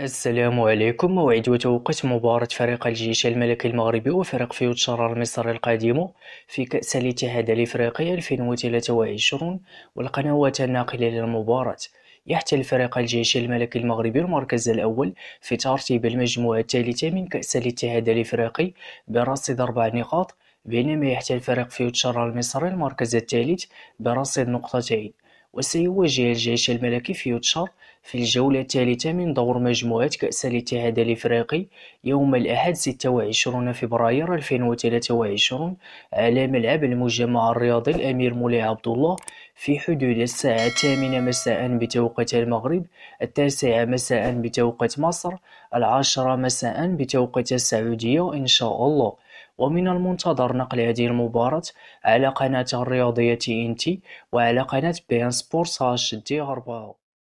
السلام عليكم موعد وتوقيت مباراة فريق الجيش الملكي المغربي وفريق فيوتشر شرار المصري القادم في كأس الاتحاد الإفريقي 2023 والقنوات الناقلة للمباراة يحتل فريق الجيش الملكي المغربي المركز الأول في ترتيب المجموعة الثالثة من كأس الاتحاد الإفريقي برصيد أربع نقاط بينما يحتل فريق فيوتشر المصري المركز الثالث برصيد نقطتين وسيواجه الجيش الملكي فيوتشر في الجولة الثالثة من دور مجموعة كأس الاتحاد الإفريقي يوم الأحد 26 فبراير 2023 على ملعب المجمع الرياضي الأمير مولاي الله في حدود الساعة الثامنة مساءً بتوقيت المغرب، التاسعة مساءً بتوقيت مصر، العاشرة مساءً بتوقيت السعودية إن شاء الله. ومن المنتظر نقل هذه المباراة على قناة الرياضية انتي وعلى قناة بين سبورت HD4